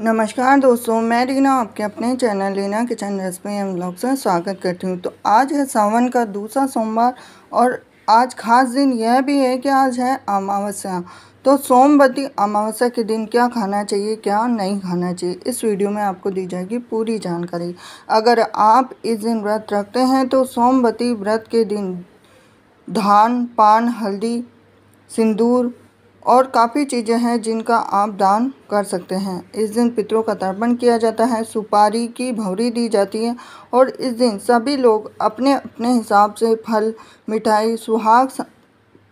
नमस्कार दोस्तों मैं रीना आपके अपने channel Reena kitchen recipe M blog से स्वागत करती हूँ तो आज है सावन का दूसरा सोमवार और आज खास दिन यह भी है कि आज है अमावस्या तो सोमवती अमावस्या के दिन क्या खाना चाहिए क्या नहीं खाना चाहिए इस वीडियो में आपको दी जाएगी पूरी जानकारी अगर आप इस दिन व्रत रखते हैं तो सोमवती व्रत के दिन धान पान हल्दी सिंदूर और काफ़ी चीज़ें हैं जिनका आप दान कर सकते हैं इस दिन पितरों का तर्पण किया जाता है सुपारी की भवरी दी जाती है और इस दिन सभी लोग अपने अपने हिसाब से फल मिठाई सुहाग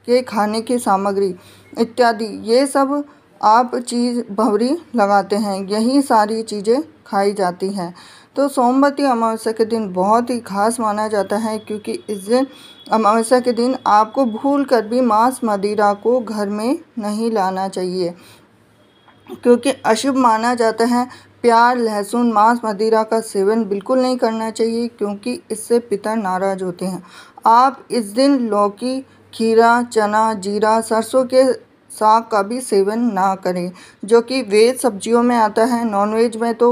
के खाने की सामग्री इत्यादि ये सब आप चीज़ भवरी लगाते हैं यही सारी चीज़ें खाई जाती हैं तो सोमवती अमावस्या के दिन बहुत ही खास माना जाता है क्योंकि इस दिन अमावस्या के दिन आपको भूल कर भी मांस मदिरा को घर में नहीं लाना चाहिए क्योंकि अशुभ माना जाता है प्यार लहसुन मांस मदिरा का सेवन बिल्कुल नहीं करना चाहिए क्योंकि इससे पितर नाराज होते हैं आप इस दिन लौकी खीरा चना जीरा सरसों के साग का भी सेवन ना करें जो कि वेज सब्जियों में आता है नॉनवेज में तो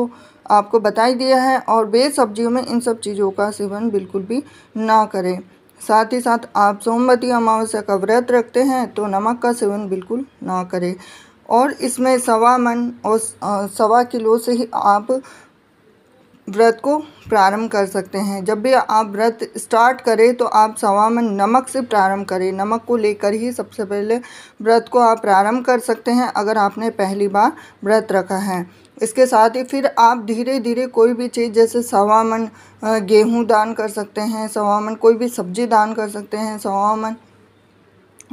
आपको बता ही दिया है और वेज सब्जियों में इन सब चीज़ों का सेवन बिल्कुल भी ना करें साथ ही साथ आप सोमवती अमावस्या का व्रत रखते हैं तो नमक का सेवन बिल्कुल ना करें और इसमें सवा मन और सवा किलो से ही आप व्रत को प्रारंभ कर सकते हैं जब भी आप व्रत स्टार्ट करें तो आप सवा में नमक से प्रारंभ करें नमक को लेकर ही सबसे पहले व्रत को आप प्रारंभ कर सकते हैं अगर आपने पहली बार व्रत रखा है इसके साथ ही फिर आप धीरे धीरे कोई भी चीज़ जैसे सवामन गेहूं गेहूँ दान कर सकते हैं सवामन कोई भी सब्जी दान कर सकते हैं सवामन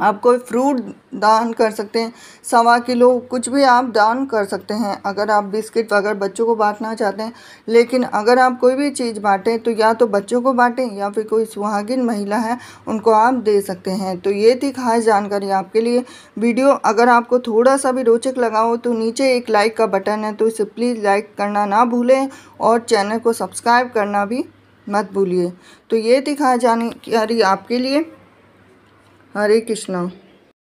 आप कोई फ्रूट दान कर सकते हैं सवा किलो कुछ भी आप दान कर सकते हैं अगर आप बिस्किट वगैरह बच्चों को बांटना चाहते हैं लेकिन अगर आप कोई भी चीज़ बांटें तो या तो बच्चों को बांटें या फिर कोई सुहागिन महिला है उनको आप दे सकते हैं तो ये थी खास जानकारी आपके लिए वीडियो अगर आपको थोड़ा सा भी रोचक लगा हो तो नीचे एक लाइक का बटन है तो इसे प्लीज़ लाइक करना ना भूलें और चैनल को सब्सक्राइब करना भी मत भूलिए तो ये थी खास जानकारी आपके लिए हरे कृष्णा